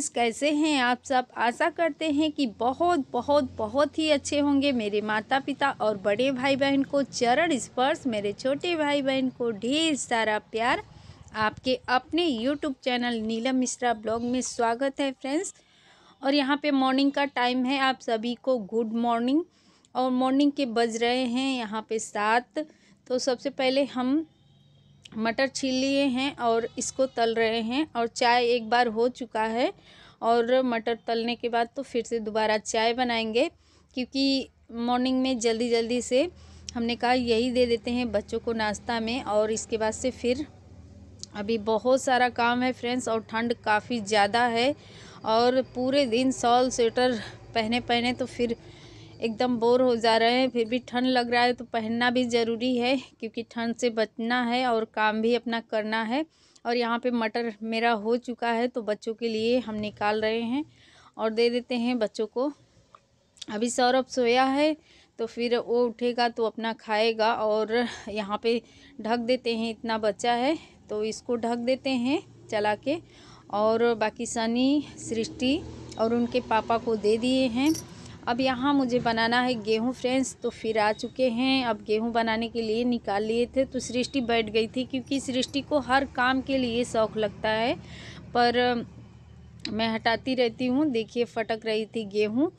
friends कैसे हैं आप सब आशा करते हैं कि बहुत बहुत बहुत ही अच्छे होंगे मेरे माता पिता और बड़े भाई बहन को चरण स्पर्श मेरे छोटे भाई बहन को ढेर सारा प्यार आपके अपने YouTube channel Neelam Mishra blog में स्वागत है फ्रेंड्स और यहाँ पे मॉर्निंग का टाइम है आप सभी को गुड मॉर्निंग और मॉर्निंग के बज रहे हैं यहाँ पे सात तो सबसे पहले हम मटर छील लिए हैं और इसको तल रहे हैं और चाय एक बार हो चुका है और मटर तलने के बाद तो फिर से दोबारा चाय बनाएंगे क्योंकि मॉर्निंग में जल्दी जल्दी से हमने कहा यही दे देते हैं बच्चों को नाश्ता में और इसके बाद से फिर अभी बहुत सारा काम है फ्रेंड्स और ठंड काफ़ी ज़्यादा है और पूरे दिन सॉल स्वेटर पहने पहने तो फिर एकदम बोर हो जा रहे हैं फिर भी ठंड लग रहा है तो पहनना भी ज़रूरी है क्योंकि ठंड से बचना है और काम भी अपना करना है और यहाँ पे मटर मेरा हो चुका है तो बच्चों के लिए हम निकाल रहे हैं और दे देते हैं बच्चों को अभी सौरभ सोया है तो फिर वो उठेगा तो अपना खाएगा और यहाँ पे ढक देते हैं इतना बच्चा है तो इसको ढक देते हैं चला के और बाकी सनी सृष्टि और उनके पापा को दे दिए हैं अब यहाँ मुझे बनाना है गेहूँ फ्रेंड्स तो फिर आ चुके हैं अब गेहूँ बनाने के लिए निकाल लिए थे तो सृष्टि बैठ गई थी क्योंकि सृष्टि को हर काम के लिए शौक़ लगता है पर मैं हटाती रहती हूँ देखिए फटक रही थी गेहूँ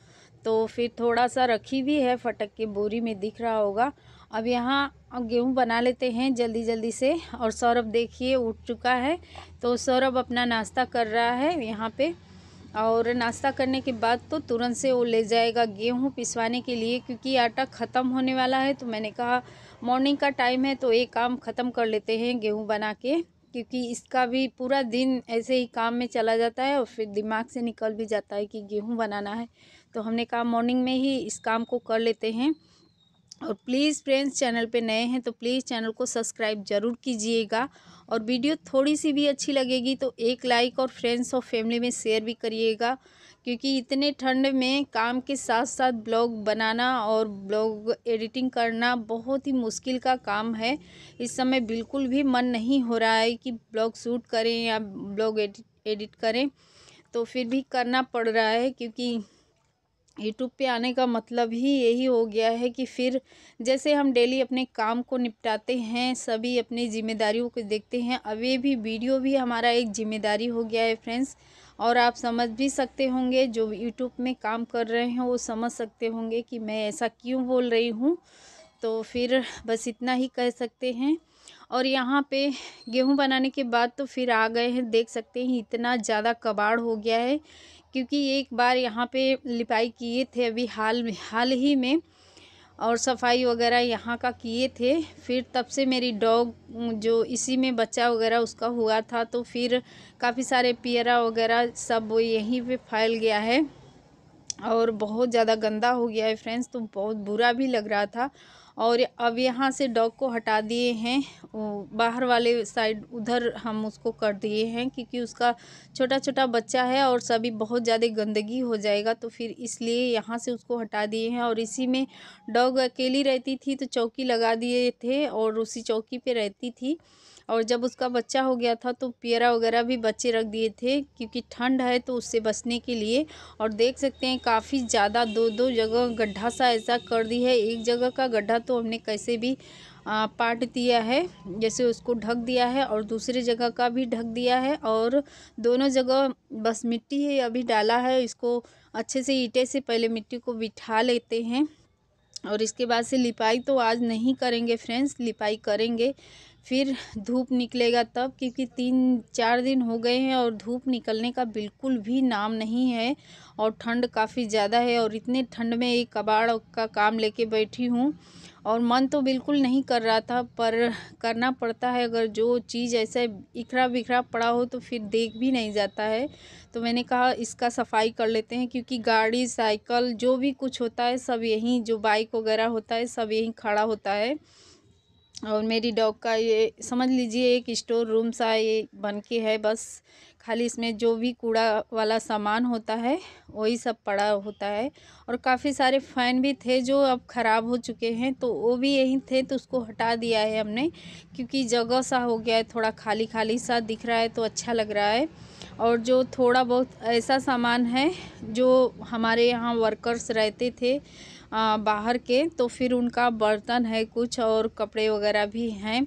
तो फिर थोड़ा सा रखी भी है फटक के बोरी में दिख रहा होगा अब यहाँ अब गेहूँ बना लेते हैं जल्दी जल्दी से और सौरभ देखिए उठ चुका है तो सौरभ अपना नाश्ता कर रहा है यहाँ पे और नाश्ता करने के बाद तो तुरंत से वो ले जाएगा गेहूँ पिसवाने के लिए क्योंकि आटा ख़त्म होने वाला है तो मैंने कहा मॉर्निंग का टाइम है तो एक काम ख़त्म कर लेते हैं गेहूँ बना के क्योंकि इसका भी पूरा दिन ऐसे ही काम में चला जाता है और फिर दिमाग से निकल भी जाता है कि गेहूँ बनाना है तो हमने कहा मॉर्निंग में ही इस काम को कर लेते हैं और प्लीज़ फ्रेंड्स चैनल पे नए हैं तो प्लीज़ चैनल को सब्सक्राइब ज़रूर कीजिएगा और वीडियो थोड़ी सी भी अच्छी लगेगी तो एक लाइक और फ्रेंड्स और फैमिली में शेयर भी करिएगा क्योंकि इतने ठंड में काम के साथ साथ ब्लॉग बनाना और ब्लॉग एडिटिंग करना बहुत ही मुश्किल का काम है इस समय बिल्कुल भी मन नहीं हो रहा है कि ब्लॉग शूट करें या ब्लॉग एडिट एडिट करें तो फिर भी करना पड़ रहा है क्योंकि यूट्यूब पे आने का मतलब ही यही हो गया है कि फिर जैसे हम डेली अपने काम को निपटाते हैं सभी अपनी ज़िम्मेदारियों को देखते हैं अब भी वीडियो भी हमारा एक ज़िम्मेदारी हो गया है फ्रेंड्स और आप समझ भी सकते होंगे जो यूट्यूब में काम कर रहे हैं वो समझ सकते होंगे कि मैं ऐसा क्यों बोल रही हूँ तो फिर बस इतना ही कह सकते हैं और यहाँ पे गेहूँ बनाने के बाद तो फिर आ गए हैं देख सकते हैं इतना ज़्यादा कबाड़ हो गया है क्योंकि एक बार यहाँ पे लिपाई किए थे अभी हाल में हाल ही में और सफाई वगैरह यहाँ का किए थे फिर तब से मेरी डॉग जो इसी में बच्चा वगैरह उसका हुआ था तो फिर काफ़ी सारे पियरा वगैरह सब वो यहीं पे फैल गया है और बहुत ज़्यादा गंदा हो गया है फ्रेंड्स तो बहुत बुरा भी लग रहा था और अब यहाँ से डॉग को हटा दिए हैं बाहर वाले साइड उधर हम उसको कर दिए हैं क्योंकि उसका छोटा छोटा बच्चा है और सभी बहुत ज़्यादा गंदगी हो जाएगा तो फिर इसलिए यहाँ से उसको हटा दिए हैं और इसी में डॉग अकेली रहती थी तो चौकी लगा दिए थे और उसी चौकी पर रहती थी और जब उसका बच्चा हो गया था तो पियरा वगैरह भी बच्चे रख दिए थे क्योंकि ठंड है तो उससे बचने के लिए और देख सकते हैं काफ़ी ज़्यादा दो दो जगह गड्ढा सा ऐसा कर दी है एक जगह का गड्ढा तो हमने कैसे भी पाट दिया है जैसे उसको ढक दिया है और दूसरे जगह का भी ढक दिया है और दोनों जगह बस मिट्टी ही अभी डाला है इसको अच्छे से ईटे से पहले मिट्टी को बिठा लेते हैं और इसके बाद से लिपाई तो आज नहीं करेंगे फ्रेंड्स लिपाई करेंगे फिर धूप निकलेगा तब क्योंकि तीन चार दिन हो गए हैं और धूप निकलने का बिल्कुल भी नाम नहीं है और ठंड काफ़ी ज़्यादा है और इतने ठंड में एक कबाड़ का काम लेके बैठी हूँ और मन तो बिल्कुल नहीं कर रहा था पर करना पड़ता है अगर जो चीज़ ऐसा इखरा बिखरा पड़ा हो तो फिर देख भी नहीं जाता है तो मैंने कहा इसका सफाई कर लेते हैं क्योंकि गाड़ी साइकिल जो भी कुछ होता है सब यहीं जो बाइक वगैरह होता है सब यहीं खड़ा होता है और मेरी डॉग का ये समझ लीजिए एक स्टोर रूम सा ये बन के है बस खाली इसमें जो भी कूड़ा वाला सामान होता है वही सब पड़ा होता है और काफ़ी सारे फ़ैन भी थे जो अब ख़राब हो चुके हैं तो वो भी यहीं थे तो उसको हटा दिया है हमने क्योंकि जगह सा हो गया है थोड़ा खाली खाली सा दिख रहा है तो अच्छा लग रहा है और जो थोड़ा बहुत ऐसा सामान है जो हमारे यहाँ वर्कर्स रहते थे बाहर के तो फिर उनका बर्तन है कुछ और कपड़े वगैरह भी हैं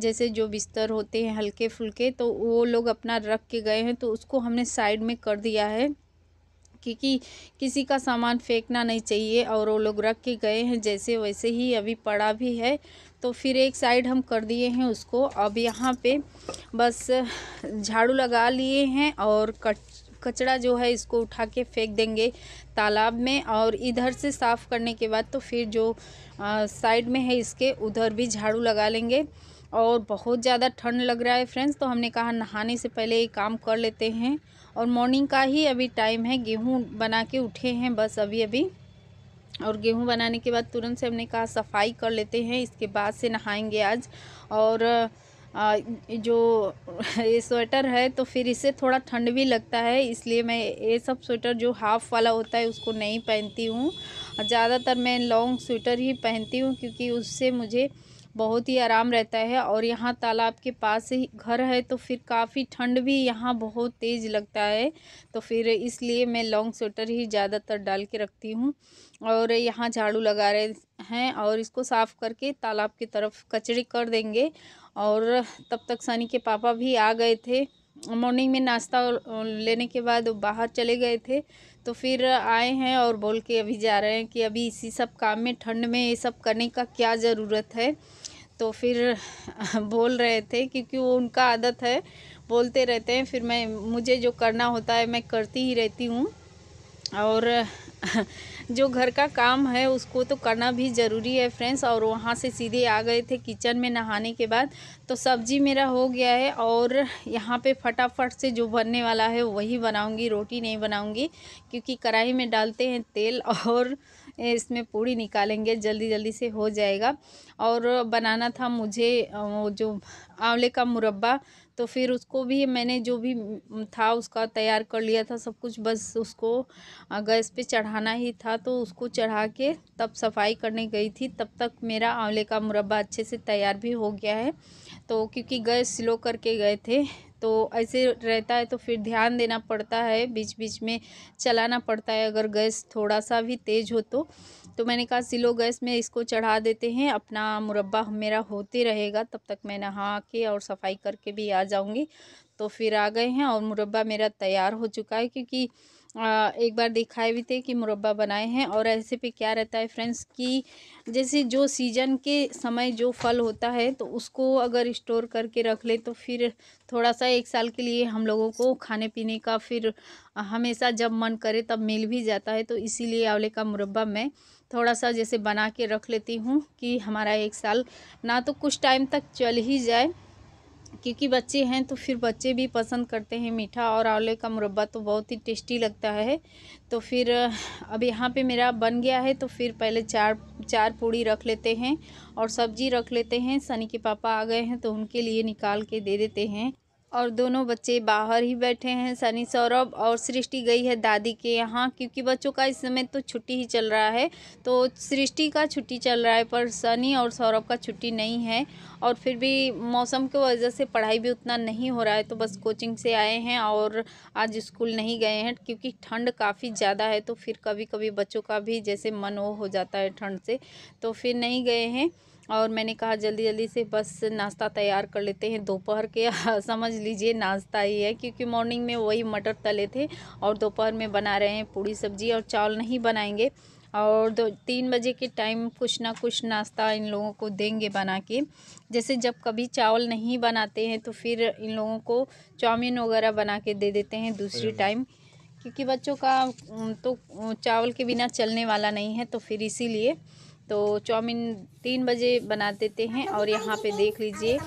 जैसे जो बिस्तर होते हैं हल्के फुल्के तो वो लोग अपना रख के गए हैं तो उसको हमने साइड में कर दिया है क्योंकि किसी का सामान फेंकना नहीं चाहिए और वो लोग रख के गए हैं जैसे वैसे ही अभी पड़ा भी है तो फिर एक साइड हम कर दिए हैं उसको अब यहाँ पे बस झाड़ू लगा लिए हैं और कट कचरा जो है इसको उठा के फेंक देंगे तालाब में और इधर से साफ़ करने के बाद तो फिर जो साइड में है इसके उधर भी झाड़ू लगा लेंगे और बहुत ज़्यादा ठंड लग रहा है फ्रेंड्स तो हमने कहा नहाने से पहले ये काम कर लेते हैं और मॉर्निंग का ही अभी टाइम है गेहूँ बना के उठे हैं बस अभी अभी और गेहूँ बनाने के बाद तुरंत से हमने कहा सफाई कर लेते हैं इसके बाद से नहाएंगे आज और जो ये स्वेटर है तो फिर इससे थोड़ा ठंड भी लगता है इसलिए मैं ये सब स्वेटर जो हाफ़ वाला होता है उसको नहीं पहनती हूँ ज़्यादातर मैं लॉन्ग स्वेटर ही पहनती हूँ क्योंकि उससे मुझे बहुत ही आराम रहता है और यहाँ तालाब के पास ही घर है तो फिर काफ़ी ठंड भी यहाँ बहुत तेज़ लगता है तो फिर इसलिए मैं लॉन्ग स्वेटर ही ज़्यादातर डाल के रखती हूँ और यहाँ झाड़ू लगा रहे हैं और इसको साफ़ करके तालाब की तरफ कचड़ी कर देंगे और तब तक सनी के पापा भी आ गए थे मॉर्निंग में नाश्ता लेने के बाद बाहर चले गए थे तो फिर आए हैं और बोल के अभी जा रहे हैं कि अभी इसी सब काम में ठंड में ये सब करने का क्या ज़रूरत है तो फिर बोल रहे थे क्योंकि वो उनका आदत है बोलते रहते हैं फिर मैं मुझे जो करना होता है मैं करती ही रहती हूँ और जो घर का काम है उसको तो करना भी ज़रूरी है फ्रेंड्स और वहाँ से सीधे आ गए थे किचन में नहाने के बाद तो सब्जी मेरा हो गया है और यहाँ पे फटाफट से जो बनने वाला है वही बनाऊँगी रोटी नहीं बनाऊँगी क्योंकि कढ़ाई में डालते हैं तेल और इसमें पूड़ी निकालेंगे जल्दी जल्दी से हो जाएगा और बनाना था मुझे वो जो आंवले का मुरब्बा तो फिर उसको भी मैंने जो भी था उसका तैयार कर लिया था सब कुछ बस उसको गैस पे चढ़ाना ही था तो उसको चढ़ा के तब सफाई करने गई थी तब तक मेरा आंवले का मुरब्बा अच्छे से तैयार भी हो गया है तो क्योंकि गैस स्लो करके गए थे तो ऐसे रहता है तो फिर ध्यान देना पड़ता है बीच बीच में चलाना पड़ता है अगर गैस थोड़ा सा भी तेज़ हो तो तो मैंने कहा सिलो गैस में इसको चढ़ा देते हैं अपना मुरब्बा मेरा होते रहेगा तब तक मैं नहा के और सफाई करके भी आ जाऊँगी तो फिर आ गए हैं और मुरब्बा मेरा तैयार हो चुका है क्योंकि आ, एक बार दिखाए भी थे कि मुरब्बा बनाए हैं और ऐसे पे क्या रहता है फ्रेंड्स कि जैसे जो सीजन के समय जो फल होता है तो उसको अगर स्टोर करके रख ले तो फिर थोड़ा सा एक साल के लिए हम लोगों को खाने पीने का फिर हमेशा जब मन करे तब मिल भी जाता है तो इसीलिए आंवले का मुरब्बा मैं थोड़ा सा जैसे बना के रख लेती हूँ कि हमारा एक साल ना तो कुछ टाइम तक चल ही जाए क्योंकि बच्चे हैं तो फिर बच्चे भी पसंद करते हैं मीठा और आंवले का मुरब्बा तो बहुत ही टेस्टी लगता है तो फिर अब यहाँ पे मेरा बन गया है तो फिर पहले चार चार पूड़ी रख लेते हैं और सब्जी रख लेते हैं सनी के पापा आ गए हैं तो उनके लिए निकाल के दे देते हैं और दोनों बच्चे बाहर ही बैठे हैं सनी सौरभ और सृष्टि गई है दादी के यहाँ क्योंकि बच्चों का इस समय तो छुट्टी ही चल रहा है तो सृष्टि का छुट्टी चल रहा है पर सनी और सौरभ का छुट्टी नहीं है और फिर भी मौसम की वजह से पढ़ाई भी उतना नहीं हो रहा है तो बस कोचिंग से आए हैं और आज स्कूल नहीं गए हैं क्योंकि ठंड काफ़ी ज़्यादा है तो फिर कभी कभी बच्चों का भी जैसे मन वो हो जाता है ठंड से तो फिर नहीं गए हैं और मैंने कहा जल्दी जल्दी से बस नाश्ता तैयार कर लेते हैं दोपहर के हाँ, समझ लीजिए नाश्ता ही है क्योंकि मॉर्निंग में वही मटर तले थे और दोपहर में बना रहे हैं पूड़ी सब्जी और चावल नहीं बनाएंगे और दो तीन बजे के टाइम कुछ ना कुछ नाश्ता इन लोगों को देंगे बना के जैसे जब कभी चावल नहीं बनाते हैं तो फिर इन लोगों को चाउमीन वगैरह बना के दे देते हैं दूसरी टाइम क्योंकि बच्चों का तो चावल के बिना चलने वाला नहीं है तो फिर इसीलिए तो चाउमीन तीन बजे बना देते हैं और यहाँ पे देख लीजिए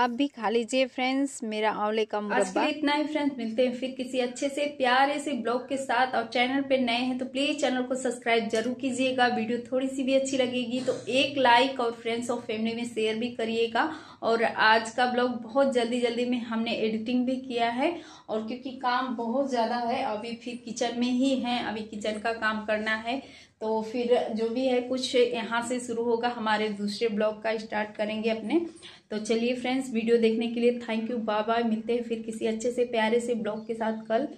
आप भी खा लीजिए फ्रेंड्स मेरा आंवले का मुरब्बा इतना ही फ्रेंड्स मिलते हैं फिर किसी अच्छे से प्यारे से ब्लॉग के साथ और चैनल पे नए हैं तो प्लीज चैनल को सब्सक्राइब जरूर कीजिएगा वीडियो थोड़ी सी भी अच्छी लगेगी तो एक लाइक और फ्रेंड्स और फैमिली में शेयर भी करिएगा और आज का ब्लॉग बहुत जल्दी जल्दी में हमने एडिटिंग भी किया है और क्योंकि काम बहुत ज़्यादा है अभी फिर किचन में ही है अभी किचन का काम करना है तो फिर जो भी है कुछ यहाँ से शुरू होगा हमारे दूसरे ब्लॉग का स्टार्ट करेंगे अपने तो चलिए फ्रेंड्स वीडियो देखने के लिए थैंक यू बाय बाय मिलते हैं फिर किसी अच्छे से प्यारे से ब्लॉग के साथ कल